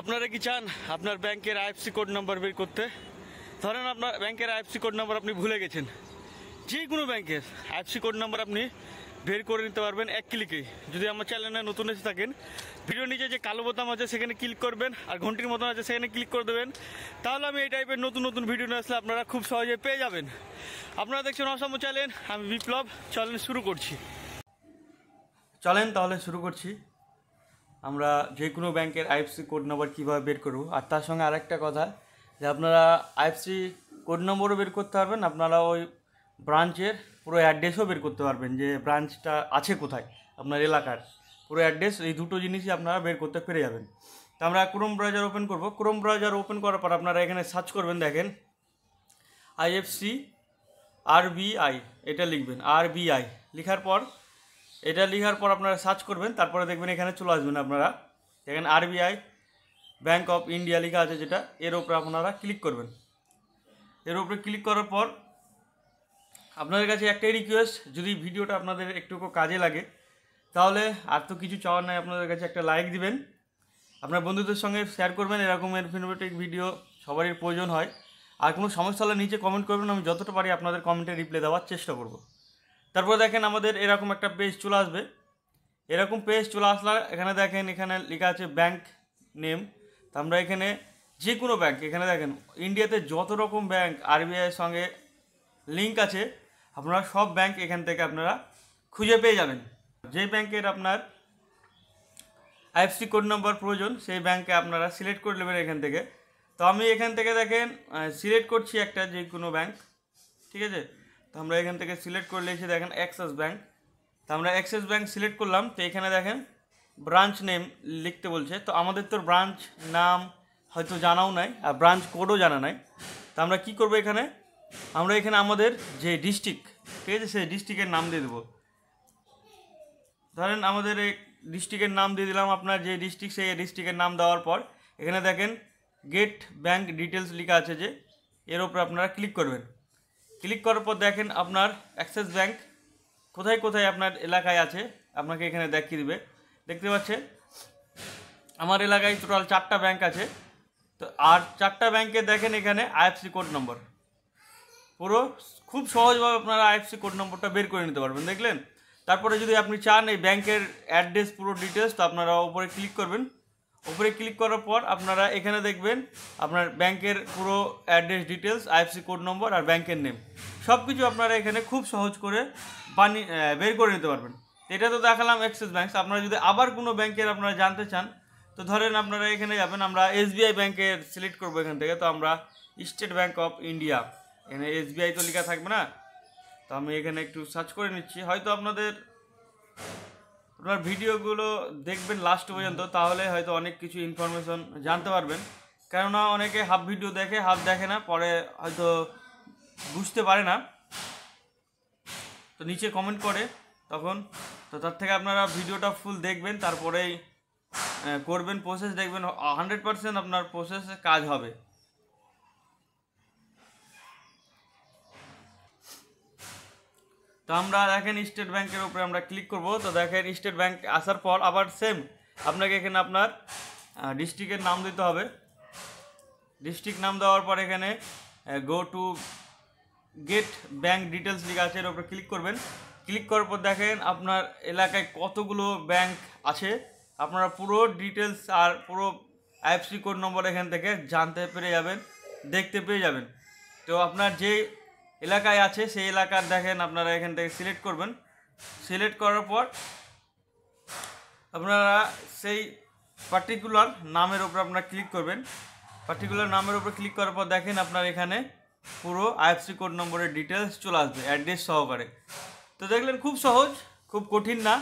আপনারা কি চান আপনার ব্যাংকের আইএফসি কোড নাম্বার বের করতে ধরেন আপনার ব্যাংকের আইএফসি কোড নাম্বার আপনি ভুলে গেছেন যে কোনো ব্যাংকের আইএফসি কোড নাম্বার আপনি বের করে নিতে পারবেন এক ক্লিকেই যদি আমার চ্যানেলে নতুন এসে থাকেন ভিডিও নিচে যে কালো বোতাম আছে সেখানে ক্লিক করবেন আর ঘন্টির মতন আছে সেখানে ক্লিক করে দেবেন তাহলে আমি এই টাইপের নতুন নতুন ভিডিও নিয়ে আসলে আপনারা খুব সহজে পেয়ে যাবেন আপনারা দেখছেন অসম চ্যানেল আমি বিপ্লব চ্যানেল শুরু করছি চলেন তাহলে শুরু করছি আমরা যে কোনো ব্যাংকের আইএফসি কোড নাম্বার কীভাবে বের করব আর তার সঙ্গে আরেকটা কথা যে আপনারা আইএফসি কোড নম্বরও বের করতে পারবেন আপনারা ওই ব্রাঞ্চের পুরো অ্যাড্রেসও বের করতে পারবেন যে ব্রাঞ্চটা আছে কোথায় আপনার এলাকার পুরো অ্যাড্রেস এই দুটো জিনিসই আপনারা বের করতে পেরে যাবেন তো আমরা ক্রোম ব্রাউজার ওপেন করব ক্রোম ব্রাউজার ওপেন করার পর আপনারা এখানে সার্চ করবেন দেখেন আইএফসি আরবিআই এটা লিখবেন আরবিআই লেখার পর এটা লিখার পর আপনারা সার্চ করবেন তারপরে দেখবেন এখানে চলে আসবেন আপনারা এখানে আরবিআই ব্যাঙ্ক অফ ইন্ডিয়া লেখা আছে যেটা এর ওপরে আপনারা ক্লিক করবেন এর উপরে ক্লিক করার পর আপনাদের কাছে একটাই রিকোয়েস্ট যদি ভিডিওটা আপনাদের একটুকু কাজে লাগে তাহলে আর তো কিছু চাওয়ার নাই আপনাদের কাছে একটা লাইক দিবেন আপনার বন্ধুদের সঙ্গে শেয়ার করবেন এরকম ইনফরমেটিভ ভিডিও সবারই প্রয়োজন হয় আর কোনো সমস্যা হলে নিচে কমেন্ট করবেন আমি যতটা পারি আপনাদের কমেন্টে রিপ্লাই দেওয়ার চেষ্টা করবো তারপর দেখেন আমাদের এরকম একটা পেজ চলে আসবে এরকম পেজ চলে আসলে এখানে দেখেন এখানে লেখা আছে ব্যাংক নেম তো আমরা এখানে যে কোনো ব্যাংক এখানে দেখেন ইন্ডিয়াতে যত রকম ব্যাংক আরবিআইয়ের সঙ্গে লিঙ্ক আছে আপনারা সব ব্যাংক এখান থেকে আপনারা খুঁজে পেয়ে যাবেন যে ব্যাংকের আপনার আইএফসি কোড নম্বর প্রয়োজন সেই ব্যাংকে আপনারা সিলেক্ট করে নেবেন এখান থেকে তো আমি এখান থেকে দেখেন সিলেক্ট করছি একটা যে কোনো ব্যাংক ঠিক আছে তো আমরা এখান থেকে সিলেক্ট করলে এসে দেখেন অ্যাক্সেস ব্যাঙ্ক তো আমরা অ্যাক্সেস ব্যাঙ্ক সিলেক্ট করলাম তো এখানে দেখেন ব্রাঞ্চ নেম লিখতে বলছে তো আমাদের তো ব্রাঞ্চ নাম হয়তো জানাও নাই আর ব্রাঞ্চ কোডও জানা নাই তো আমরা কি করব এখানে আমরা এখানে আমাদের যে ডিস্ট্রিক্ট ঠিক আছে সেই ডিস্ট্রিক্টের নাম দিয়ে দেবো ধরেন আমাদের এই ডিস্ট্রিক্টের নাম দিয়ে দিলাম আপনার যে ডিস্ট্রিক্ট সেই ডিস্ট্রিক্টের নাম দেওয়ার পর এখানে দেখেন গেট ব্যাংক ডিটেলস লেখা আছে যে এর ওপরে আপনারা ক্লিক করবেন ক্লিক করার পর দেখেন আপনার অ্যাক্সিস ব্যাঙ্ক কোথায় কোথায় আপনার এলাকায় আছে আপনাকে এখানে দেখিয়ে দিবে দেখতে পাচ্ছেন আমার এলাকায় টোটাল চারটা ব্যাঙ্ক আছে তো আর চারটা ব্যাঙ্কে দেখেন এখানে আইএফসি কোড নম্বর পুরো খুব সহজভাবে আপনারা আইএফসি কোড নম্বরটা বের করে নিতে পারবেন দেখলেন তারপরে যদি আপনি চান এই ব্যাংকের অ্যাড্রেস পুরো ডিটেলস তো আপনারা উপরে ক্লিক করবেন উপরে ক্লিক করার পর আপনারা এখানে দেখবেন আপনার ব্যাংকের পুরো address details IFSC code number আর ব্যাংকের নেম সব কিছু আপনারা এখানে খুব সহজ করে বানিয়ে বের করে নিতে পারবেন এটা তো দেখালাম অ্যাক্সিস ব্যাংক আপনারা যদি আবার কোনো ব্যাংকের আপনারা জানতে চান তো ধরেন আপনারা এখানে যাবেন আমরা এসবিআই ব্যাংকের সিলেক্ট করবো এখান থেকে তো আমরা স্টেট ব্যাংক অফ ইন্ডিয়া এখানে এসবিআই তো লেখা থাকবে না তো আমি এখানে একটু সার্চ করে নিচ্ছি হয়তো আপনাদের আপনার ভিডিওগুলো দেখবেন লাস্ট পর্যন্ত তাহলে হয়তো অনেক কিছু ইনফরমেশন জানতে পারবেন কেননা অনেকে হাফ ভিডিও দেখে হাফ দেখে না পরে হয়তো বুঝতে পারে না তো নিচে কমেন্ট করে তখন তো তার থেকে আপনারা ভিডিওটা ফুল দেখবেন তারপরেই করবেন প্রসেস দেখবেন হান্ড্রেড পারসেন্ট আপনার প্রসেসে কাজ হবে তো আমরা দেখেন স্টেট ব্যাংকের উপরে আমরা ক্লিক করব তো দেখেন স্টেট ব্যাংক আসার পর আবার সেম আপনাকে এখানে আপনার ডিস্ট্রিক্টের নাম দিতে হবে ডিস্ট্রিক্ট নাম দেওয়ার পর এখানে go to get bank details লিখে আছে এর উপরে ক্লিক করবেন ক্লিক করার পর দেখেন আপনার এলাকায় কতগুলো ব্যাংক আছে আপনারা পুরো ডিটেলস আর পুরো আইএফসি কোড নম্বর এখান থেকে জানতে পেরে যাবেন দেখতে পেয়ে যাবেন তো আপনার যে এলাকায় আছে সেই এলাকার দেখেন আপনারা এখান থেকে সিলেক্ট করবেন সিলেক্ট করার পর আপনারা সেই পার্টিকুলার নামের ওপর আপনারা ক্লিক করবেন পার্টিকুলার নামের ওপর ক্লিক করার পর দেখেন আপনার এখানে পুরো আইএফসি কোড নম্বরের ডিটেলস চলে আসবে অ্যাড্রেস সহকারে তো দেখলেন খুব সহজ খুব কঠিন না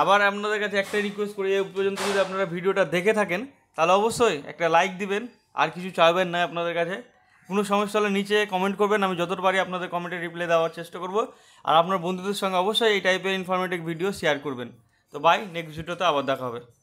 আবার আপনাদের কাছে একটা রিকোয়েস্ট করি এই পর্যন্ত যদি আপনারা ভিডিওটা দেখে থাকেন তাহলে অবশ্যই একটা লাইক দিবেন আর কিছু চাইবেন না আপনাদের কাছে কোনো সমস্যা হলে নিচে কমেন্ট করবেন আমি যতটা পারি আপনাদের কমেন্টে রিপ্লাই দেওয়ার চেষ্টা করব আর আপনার বন্ধুদের সঙ্গে অবশ্যই এই টাইপের ইনফরমেটিভ ভিডিও শেয়ার করবেন তো বাই নেক্সট ভিডিওতে আবার দেখা হবে